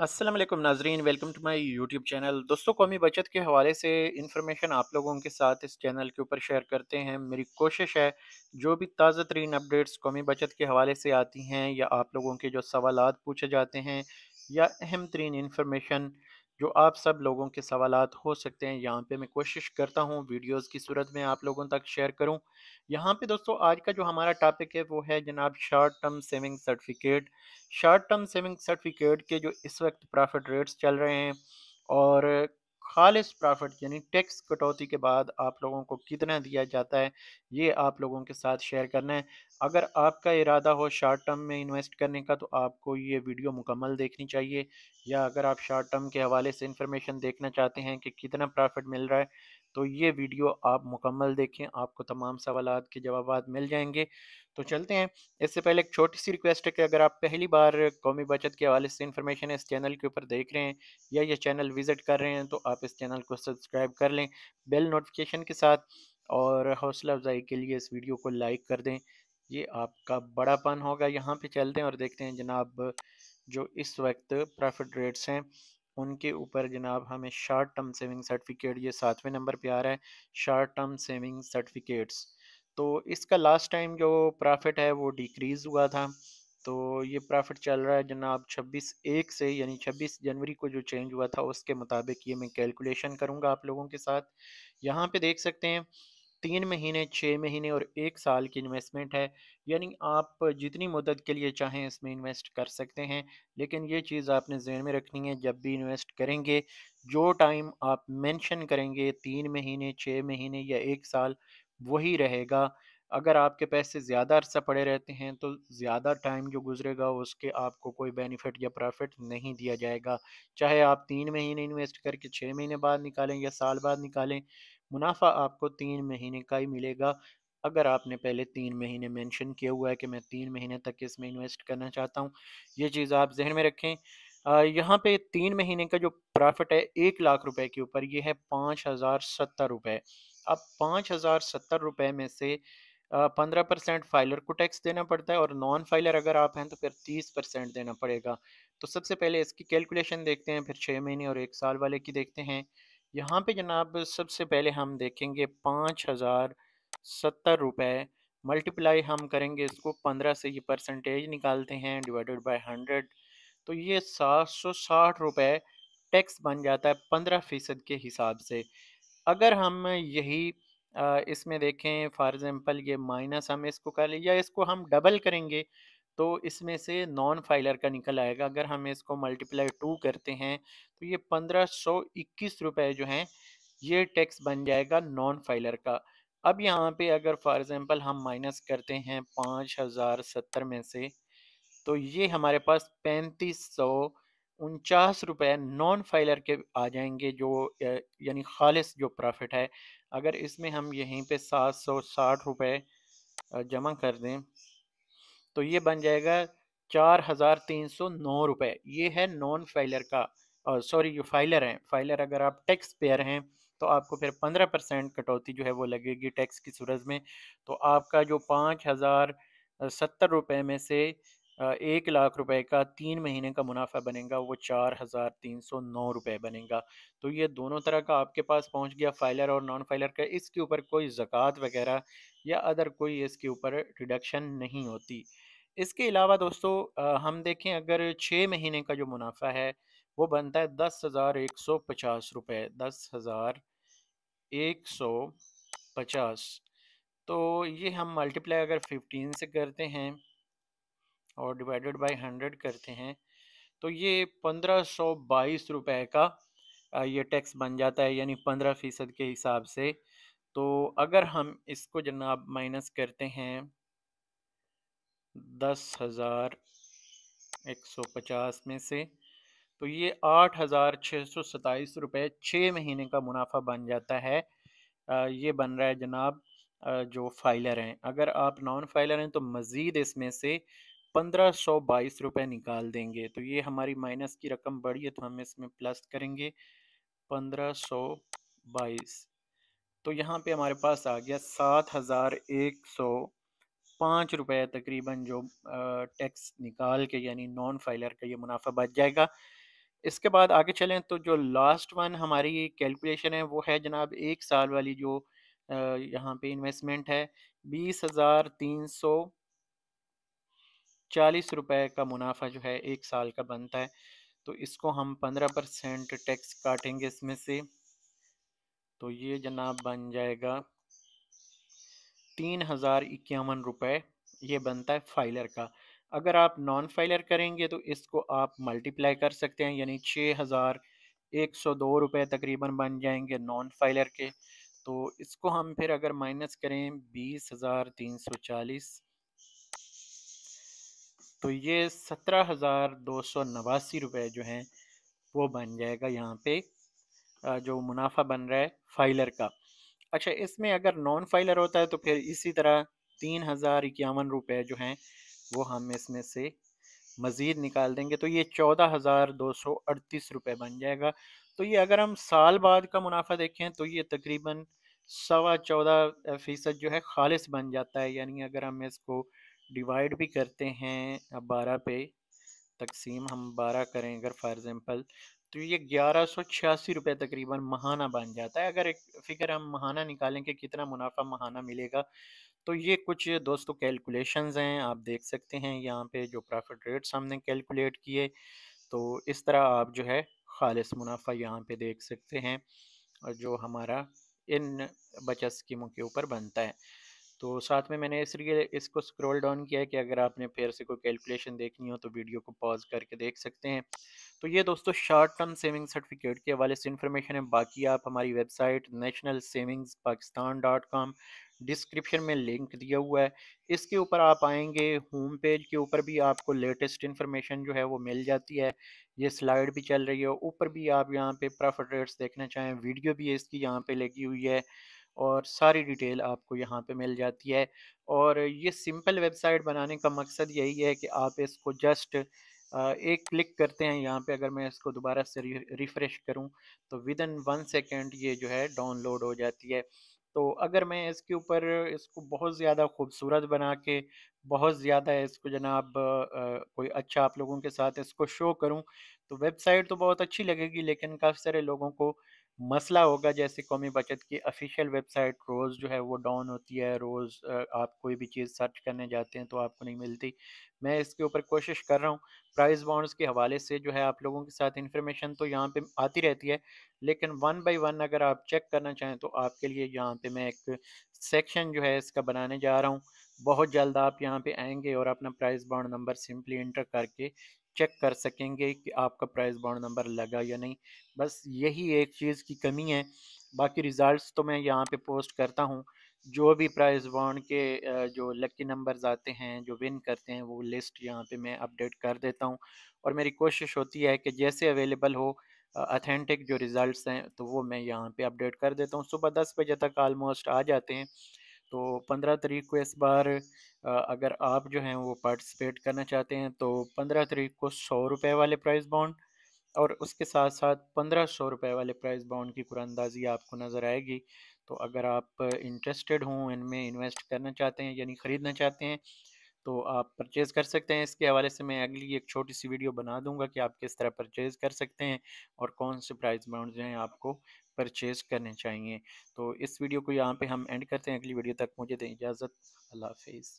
अस्सलाम वालेकुम नाजरीन welcome to my YouTube channel दोस्तों कौमी बचत के हवाले से इन्फॉर्मेशन आप लोगों के साथ इस चैनल के ऊपर शेयर करते हैं मेरी कोशिश है जो भी ताज़ा तरीन अपडेट्स कौमी बचत के हवाले से आती हैं या आप लोगों के जो सवाल पूछे जाते हैं या अहम तरीन इन्फॉर्मेशन जो आप सब लोगों के सवाल हो सकते हैं यहाँ पे मैं कोशिश करता हूँ वीडियोस की सूरत में आप लोगों तक शेयर करूँ यहाँ पे दोस्तों आज का जो हमारा टॉपिक है वो है जनाब short term saving certificate short term saving certificate के जो इस वक्त प्रॉफिट रेट्स चल रहे हैं और खालिस प्रॉफिट यानी टैक्स कटौती के बाद आप लोगों को कितना दिया जाता है ये आप लोगों के साथ शेयर करना है अगर आपका इरादा हो शार्ट टर्म में इन्वेस्ट करने का तो आपको ये वीडियो मुकम्मल देखनी चाहिए या अगर आप शार्ट टर्म के हवाले से इंफॉर्मेशन देखना चाहते हैं कि कितना प्रॉफिट मिल रहा है तो ये वीडियो आप मुकम्मल देखें आपको तमाम सवाल के जवाब मिल जाएंगे तो चलते हैं इससे पहले एक छोटी सी रिक्वेस्ट है कि अगर आप पहली बार कौमी बचत के हवाले से इन्फॉर्मेशन इस चैनल के ऊपर देख रहे हैं या ये चैनल विज़िट कर रहे हैं तो आप इस चैनल को सब्सक्राइब कर लें बेल नोटिफिकेशन के साथ और हौसला अफजाई के लिए इस वीडियो को लाइक कर दें ये आपका बड़ापन होगा यहाँ पे चलते हैं और देखते हैं जनाब जो इस वक्त प्रॉफिट रेट्स हैं उनके ऊपर जनाब हमें शार्ट टर्म सेविंग सर्टिफिकेट ये सातवें नंबर पे आ रहा है शार्ट टर्म सेविंग सर्टिफिकेट्स तो इसका लास्ट टाइम जो प्रॉफिट है वो डिक्रीज़ हुआ था तो ये प्रॉफिट चल रहा है जनाब 26 एक से यानी 26 जनवरी को जो चेंज हुआ था उसके मुताबिक ये मैं कैलकुलेशन करूँगा आप लोगों के साथ यहाँ पे देख सकते हैं तीन महीने छः महीने और एक साल की इन्वेस्टमेंट है यानी आप जितनी मदद के लिए चाहें इसमें इन्वेस्ट कर सकते हैं लेकिन ये चीज़ आपने जहन में रखनी है जब भी इन्वेस्ट करेंगे जो टाइम आप मेंशन करेंगे तीन महीने छः महीने या एक साल वही रहेगा अगर आपके पैसे ज़्यादा अरसा पड़े रहते हैं तो ज़्यादा टाइम जो गुजरेगा उसके आपको कोई बेनिफिट या प्रॉफिट नहीं दिया जाएगा चाहे आप तीन महीने इन्वेस्ट करके छः महीने बाद निकालें या साल बाद निकालें मुनाफा आपको तीन महीने का ही मिलेगा अगर आपने पहले तीन महीने मेंशन किया हुआ है कि मैं तीन महीने तक इसमें इन्वेस्ट करना चाहता हूँ ये चीज़ आप जहन में रखें यहाँ पे तीन महीने का जो प्रॉफिट है एक लाख रुपए के ऊपर ये है पाँच हज़ार सत्तर रुपये अब पाँच हज़ार सत्तर रुपये में से पंद्रह परसेंट फाइलर को टैक्स देना पड़ता है और नॉन फाइलर अगर आप हैं तो फिर तीस परसेंट देना पड़ेगा तो सबसे पहले इसकी कैलकुलेशन देखते हैं फिर छः महीने और एक साल वाले की देखते हैं यहाँ पे जनाब सबसे पहले हम देखेंगे पाँच हज़ार सत्तर रुपये मल्टीप्लाई हम करेंगे इसको पंद्रह से ये परसेंटेज निकालते हैं डिवाइडेड बाय हंड्रेड तो ये सात सौ साठ रुपये टैक्स बन जाता है पंद्रह फ़ीसद के हिसाब से अगर हम यही इसमें देखें फॉर एग्ज़ाम्पल ये माइनस हम इसको कर लें या इसको हम डबल करेंगे तो इसमें से नॉन फाइलर का निकल आएगा अगर हम इसको मल्टीप्लाई टू करते हैं तो ये पंद्रह सौ इक्कीस रुपये जो हैं ये टैक्स बन जाएगा नॉन फाइलर का अब यहाँ पे अगर फॉर एग्ज़ाम्पल हम माइनस करते हैं पाँच हज़ार सत्तर में से तो ये हमारे पास पैंतीस सौ उनचास रुपये नॉन फाइलर के आ जाएंगे जो यानी खालिश जो प्रॉफिट है अगर इसमें हम यहीं पे सात सौ साठ रुपये जमा कर दें तो ये बन जाएगा चार हज़ार तीन सौ नौ रुपये ये है नॉन फाइलर का और सॉरी जो फाइलर हैं फाइलर अगर आप टैक्स पेयर हैं तो आपको फिर पंद्रह परसेंट कटौती जो है वो लगेगी टैक्स की सूरज में तो आपका जो पाँच हज़ार सत्तर रुपये में से एक लाख रुपए का तीन महीने का मुनाफा बनेगा वो चार हज़ार तीन सौ नौ रुपये बनेगा तो ये दोनों तरह का आपके पास पहुंच गया फाइलर और नॉन फाइलर का इसके ऊपर कोई ज़क़़त वगैरह या अदर कोई इसके ऊपर रिडक्शन नहीं होती इसके अलावा दोस्तों हम देखें अगर छः महीने का जो मुनाफा है वो बनता है दस हज़ार एक सौ पचास रुपये दस हज़ार एक सौ पचास तो ये हम मल्टीप्लाई अगर फिफ्टीन से करते हैं और डिवाइडेड बाय हंड्रेड करते हैं तो ये पंद्रह सौ बाईस रुपये का ये टैक्स बन जाता है यानी पंद्रह फ़ीसद के हिसाब से तो अगर हम इसको जनाब माइनस करते हैं दस हज़ार एक सौ पचास में से तो ये आठ हज़ार छः सौ सताईस रुपये छः महीने का मुनाफा बन जाता है ये बन रहा है जनाब जो फाइलर हैं अगर आप नॉन फाइलर हैं तो मज़ीद इसमें से पंद्रह सौ बाईस रुपये निकाल देंगे तो ये हमारी माइनस की रकम बढ़ी है तो हम इसमें प्लस करेंगे पंद्रह सौ बाईस तो यहाँ पे हमारे पास आ गया सात हज़ार एक सौ पाँच रुपये तकरीबन जो टैक्स निकाल के यानी नॉन फाइलर का ये मुनाफा बच जाएगा इसके बाद आगे चलें तो जो लास्ट वन हमारी कैलकुलेशन है वो है जनाब एक साल वाली जो यहाँ पे इन्वेस्टमेंट है बीस हज़ार तीन सौ चालीस रुपये का मुनाफा जो है एक साल का बनता है तो इसको हम पंद्रह परसेंट टैक्स काटेंगे इसमें से तो ये जनाब बन जाएगा तीन हज़ार इक्यावन रुपये ये बनता है फाइलर का अगर आप नॉन फाइलर करेंगे तो इसको आप मल्टीप्लाई कर सकते हैं यानी छः हज़ार एक सौ दो रुपये तकरीबन बन जाएंगे नॉन फाइलर के तो इसको हम फिर अगर माइनस करें बीस हज़ार तीन सौ चालीस तो ये सत्रह हज़ार दो सौ नवासी रुपये जो हैं वो बन जाएगा यहाँ पे जो मुनाफा बन रहा है फाइलर का अच्छा इसमें अगर नॉन फाइलर होता है तो फिर इसी तरह तीन हज़ार इक्यावन रुपये जो हैं वो हम इसमें से मज़ीद निकाल देंगे तो ये चौदह हज़ार दो सौ अड़तीस रुपये बन जाएगा तो ये अगर हम साल बाद का मुनाफा देखें तो ये तकरीबन सवा चौदह फ़ीसद जो है खालिश बन जाता है यानी अगर हम इसको डिवाइड भी करते हैं बारह पे तकसीम हम बारह करें अगर फॉर एग्ज़ाम्पल तो ये ग्यारह सौ छियासी रुपये तकरीबन महाना बन जाता है अगर एक फिक्र हम महाना निकालें कि कितना मुनाफा महाना मिलेगा तो ये कुछ दोस्तों कैलकुलेशंस हैं आप देख सकते हैं यहाँ पे जो प्रॉफिट रेट्स हमने कैलकुलेट किए तो इस तरह आप जो है खालिस मुनाफा यहाँ पे देख सकते हैं और जो हमारा इन बचत स्कीमों के ऊपर बनता है तो साथ में मैंने इसलिए इसको स्क्रॉल डाउन किया है कि अगर आपने फिर से कोई कैलकुलेशन देखनी हो तो वीडियो को पॉज करके देख सकते हैं तो ये दोस्तों शॉर्ट टर्म सेविंग सर्टिफिकेट के हवाले से इन्फॉर्मेशन है बाकी आप हमारी website national savings Pakistan dot com description में लिंक दिया हुआ है इसके ऊपर आप आएंगे होम पेज के ऊपर भी आपको लेटेस्ट इन्फॉर्मेशन जो है वो मिल जाती है ये स्लाइड भी चल रही है ऊपर भी आप यहाँ पे प्रॉफिट रेट्स देखना चाहें वीडियो भी इसकी यहाँ पे लगी हुई है और सारी डिटेल आपको यहाँ पे मिल जाती है और ये सिंपल वेबसाइट बनाने का मकसद यही है कि आप इसको जस्ट एक क्लिक करते हैं यहाँ पे अगर मैं इसको दोबारा से रिफ़्रेश करूँ तो विद इन वन सेकेंड ये जो है डाउनलोड हो जाती है तो अगर मैं इसके ऊपर इसको बहुत ज़्यादा खूबसूरत बना के बहुत ज़्यादा इसको जनाब कोई अच्छा आप लोगों के साथ इसको शो करूं तो वेबसाइट तो बहुत अच्छी लगेगी लेकिन काफ़ी सारे लोगों को मसला होगा जैसे कौमी बचत की ऑफिशियल वेबसाइट रोज़ जो है वो डाउन होती है रोज़ आप कोई भी चीज़ सर्च करने जाते हैं तो आपको नहीं मिलती मैं इसके ऊपर कोशिश कर रहा हूँ प्राइस बॉन्ड्स के हवाले से जो है आप लोगों के साथ इन्फॉर्मेशन तो यहाँ पे आती रहती है लेकिन वन बाय वन अगर आप चेक करना चाहें तो आपके लिए यहाँ पे मैं एक सेक्शन जो है इसका बनाने जा रहा हूँ बहुत जल्द आप यहाँ पे आएँगे और अपना prize bond number simply enter करके चेक कर सकेंगे कि आपका प्राइस बाउंड नंबर लगा या नहीं बस यही एक चीज़ की कमी है बाकी रिज़ल्ट तो मैं यहाँ पे पोस्ट करता हूँ जो भी प्राइस बॉन्ड के जो लकी नंबर्स आते हैं जो विन करते हैं वो लिस्ट यहाँ पे मैं अपडेट कर देता हूँ और मेरी कोशिश होती है कि जैसे अवेलेबल हो अथेंटिक जो रिज़ल्ट हैं तो वो मैं यहाँ पे अपडेट कर देता हूँ सुबह दस बजे तक आलमोस्ट आ जाते हैं तो पंद्रह तरीक को इस बार अगर आप जो हैं वो पार्टिसिपेट करना चाहते हैं तो पंद्रह तरीक को सौ रुपये वाले प्राइस बॉन्ड और उसके साथ साथ पंद्रह सौ रुपये वाले प्राइस बाउंड की कुरानंदाजी आपको नज़र आएगी तो अगर आप इंटरेस्टेड हों इनमें इन्वेस्ट करना चाहते हैं यानी ख़रीदना चाहते हैं तो आप परचेज़ कर सकते हैं इसके हवाले से मैं अगली एक छोटी सी वीडियो बना दूंगा कि आप किस तरह परचेज़ कर सकते हैं और कौन से प्राइस बाउंड जो हैं आपको परचेज़ करने चाहिए तो इस वीडियो को यहाँ पे हम एंड करते हैं अगली वीडियो तक मुझे दें इजाज़त अल्लाह हाफिज़